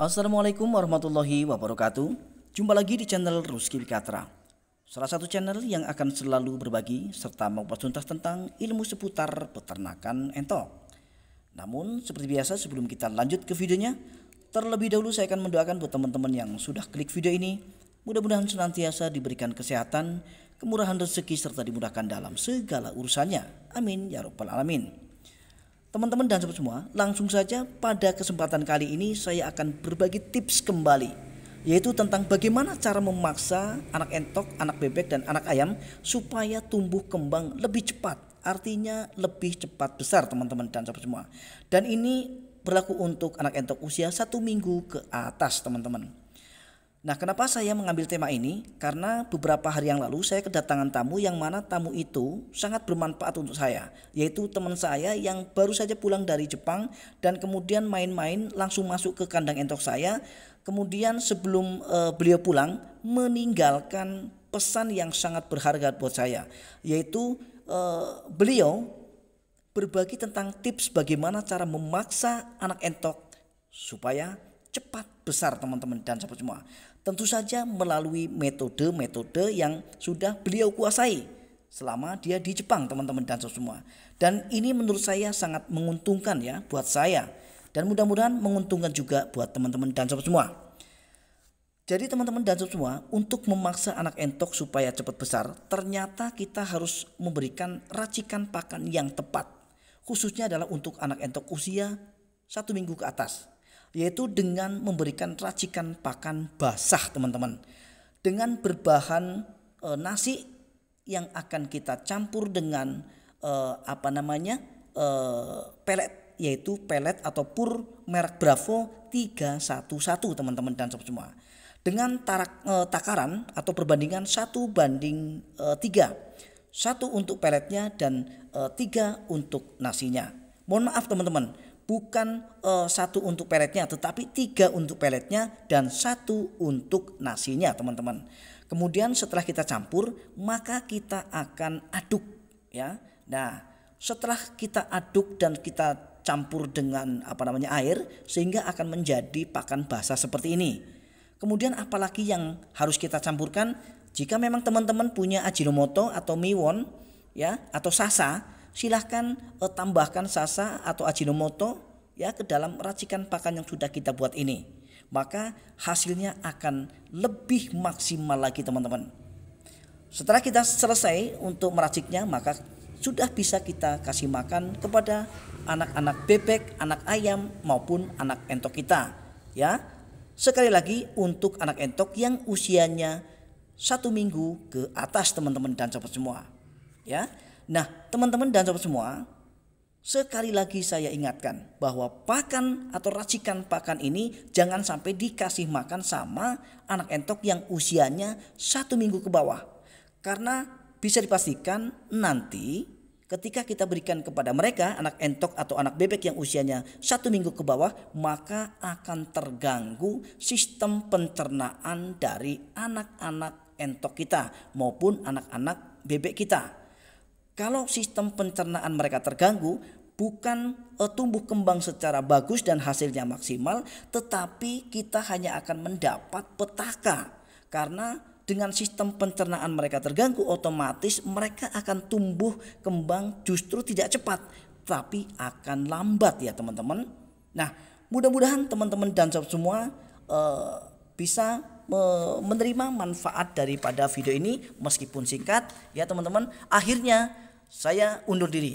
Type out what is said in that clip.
Assalamualaikum warahmatullahi wabarakatuh. Jumpa lagi di channel Ruski Bikatra. Salah satu channel yang akan selalu berbagi serta mengupas tentang ilmu seputar peternakan entok. Namun seperti biasa sebelum kita lanjut ke videonya, terlebih dahulu saya akan mendoakan buat teman-teman yang sudah klik video ini, mudah-mudahan senantiasa diberikan kesehatan, kemurahan rezeki serta dimudahkan dalam segala urusannya. Amin ya rabbal alamin. Teman-teman dan sobat semua, langsung saja pada kesempatan kali ini saya akan berbagi tips kembali yaitu tentang bagaimana cara memaksa anak entok, anak bebek dan anak ayam supaya tumbuh kembang lebih cepat. Artinya lebih cepat besar teman-teman dan sobat semua. Dan ini berlaku untuk anak entok usia satu minggu ke atas teman-teman. Nah, kenapa saya mengambil tema ini? Karena beberapa hari yang lalu saya kedatangan tamu yang mana tamu itu sangat bermanfaat untuk saya, yaitu teman saya yang baru saja pulang dari Jepang dan kemudian main-main langsung masuk ke kandang entok saya. Kemudian sebelum uh, beliau pulang meninggalkan pesan yang sangat berharga buat saya, yaitu uh, beliau berbagi tentang tips bagaimana cara memaksa anak entok supaya cepat besar teman-teman dan sahabat semua. Tentu saja melalui metode-metode yang sudah beliau kuasai selama dia di Jepang teman-teman dan semua. Dan ini menurut saya sangat menguntungkan ya buat saya dan mudah-mudahan menguntungkan juga buat teman-teman dan semua. Jadi teman-teman dan semua, untuk memaksa anak entok supaya cepat besar, ternyata kita harus memberikan racikan pakan yang tepat. Khususnya adalah untuk anak entok usia satu minggu ke atas yaitu dengan memberikan racikan pakan basah, teman-teman. Dengan berbahan e, nasi yang akan kita campur dengan e, apa namanya? E, pelet yaitu pelet atau pur merek Bravo 311, teman-teman dan sobat semua. Dengan tarak, e, takaran atau perbandingan satu banding e, 3 satu untuk peletnya dan e, tiga untuk nasinya. Mohon maaf teman-teman, bukan uh, satu untuk peletnya tetapi tiga untuk peletnya dan satu untuk nasinya teman-teman kemudian setelah kita campur maka kita akan aduk ya nah setelah kita aduk dan kita campur dengan apa namanya air sehingga akan menjadi pakan basah seperti ini kemudian apalagi yang harus kita campurkan jika memang teman-teman punya ajinomoto atau miwon ya atau sasa silahkan eh, tambahkan sasa atau ajinomoto ya ke dalam racikan pakan yang sudah kita buat ini. Maka hasilnya akan lebih maksimal lagi teman-teman. Setelah kita selesai untuk meraciknya, maka sudah bisa kita kasih makan kepada anak-anak bebek, anak ayam maupun anak entok kita, ya. Sekali lagi untuk anak entok yang usianya satu minggu ke atas teman-teman dan cepat semua, ya. Nah, teman-teman dan sobat semua, sekali lagi saya ingatkan bahwa pakan atau racikan pakan ini jangan sampai dikasih makan sama anak entok yang usianya satu minggu ke bawah. Karena bisa dipastikan nanti ketika kita berikan kepada mereka anak entok atau anak bebek yang usianya satu minggu ke bawah maka akan terganggu sistem pencernaan dari anak-anak entok kita maupun anak-anak bebek kita kalau sistem pencernaan mereka terganggu, bukan e, tumbuh kembang secara bagus dan hasilnya maksimal, tetapi kita hanya akan mendapat petaka karena dengan sistem pencernaan mereka terganggu otomatis mereka akan tumbuh kembang justru tidak cepat tapi akan lambat ya teman-teman. Nah, mudah-mudahan teman-teman dan sob semua uh, bisa menerima manfaat daripada video ini meskipun singkat ya teman-teman. Akhirnya saya undur diri.